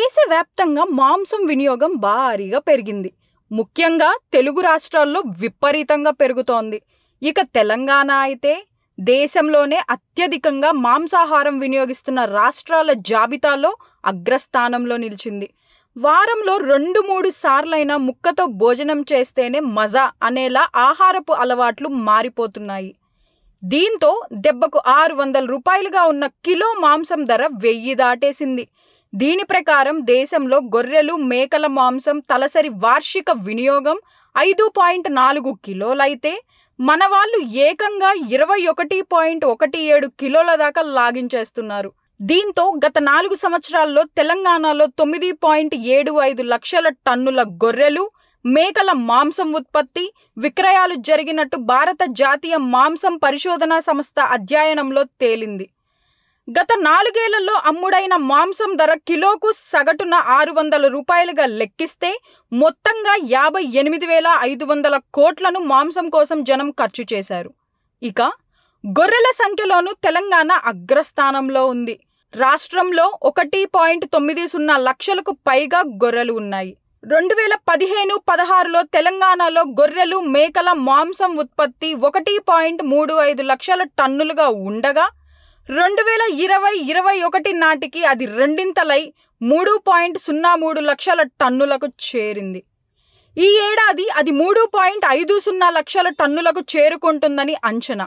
దేశవ్యాప్తంగా మాంసం వినియోగం భారీగా పెరిగింది ముఖ్యంగా తెలుగు రాష్ట్రాల్లో విపరీతంగా పెరుగుతోంది ఇక తెలంగాణ అయితే దేశంలోనే అత్యధికంగా మాంసాహారం వినియోగిస్తున్న రాష్ట్రాల జాబితాలో అగ్రస్థానంలో నిలిచింది వారంలో రెండు మూడు సార్లైనా ముక్కతో భోజనం చేస్తేనే మజా అనేలా ఆహారపు అలవాట్లు మారిపోతున్నాయి దీంతో దెబ్బకు ఆరు వందల రూపాయలుగా ఉన్న కిలో మాంసం ధర వెయ్యి దాటేసింది దీని ప్రకారం దేశంలో గొర్రెలు, మేకల మాంసం తలసరి వార్షిక వినియోగం ఐదు పాయింట్ నాలుగు కిలోలైతే, వాళ్ళు ఏకంగా ఇరవై ఒకటి పాయింట్ ఒకటి ఏడు కిలోల దాకా లాగించేస్తున్నారు. దీంతో గత నాలుగు సంవత్సరాల్లో తెలంగాణలో తొమ్మిది పాయింట్ ఏడు ఐదు లక్షల టన్నుల గొర్రెలు, మేకల మాంసం ఉత్పత్తి, విక్రయాలు జరిగినట్టు భారత జాతీయ మాంసం పరిశోధనా సంస్థ అధ్యయనంలో తేలింది. గత నాలుగేళ్లలో అమ్ముడైన మాంసం ధర కిలోకు సగటున ఆరు వందల రూపాయలుగా లెక్కిస్తే మొత్తంగా యాభై ఎనిమిది వేల ఐదు వందల కోట్లను మాంసం కోసం జనం ఖర్చు చేశారు ఇక గొర్రెల సంఖ్యలోనూ తెలంగాణ అగ్రస్థానంలో ఉంది రాష్ట్రంలో ఒకటి పాయింట్ తొమ్మిది సున్నా లక్షలకు పైగా గొర్రెలు ఉన్నాయి రెండు వేల పదిహేను పదహారులో తెలంగాణలో గొర్రెలు మేకల మాంసం ఉత్పత్తి ఒకటి పాయింట్ మూడు ఐదు లక్షల టన్నులుగా ఉండగా రెండు వేల ఇరవై ఇరవై ఒకటి నాటికి అది రెండింతలై మూడు పాయింట్ సున్నా మూడు లక్షల టన్నులకు చేరింది ఈ ఏడాది అది మూడు పాయింట్ ఐదు సున్నా లక్షల టన్నులకు చేరుకుంటుందని అంచనా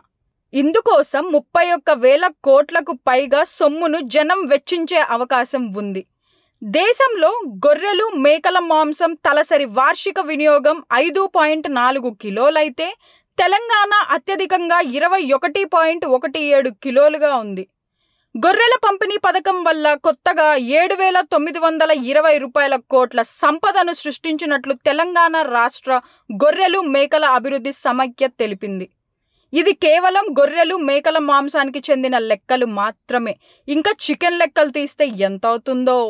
ఇందుకోసం ముప్పై ఒక్క వేల కోట్లకు పైగా సొమ్మును జనం వెచ్చించే అవకాశం ఉంది దేశంలో గొర్రెలు మేకల మాంసం తలసరి వార్షిక వినియోగం ఐదు పాయింట్ నాలుగు కిలోలైతే తెలంగాణ అత్యధికంగా ఇరవై ఒకటి పాయింట్ ఒకటి ఏడు కిలోలుగా ఉంది గొర్రెల పంపిణీ పథకం వల్ల కొత్తగా ఏడు వేల తొమ్మిది వందల ఇరవై రూపాయల కోట్ల సంపదను సృష్టించినట్లు తెలంగాణ రాష్ట్ర గొర్రెలు మేకల అభివృద్ధి సమైక్య తెలిపింది ఇది కేవలం గొర్రెలు మేకల మాంసానికి చెందిన లెక్కలు మాత్రమే ఇంకా చికెన్ లెక్కలు తీస్తే ఎంత అవుతుందో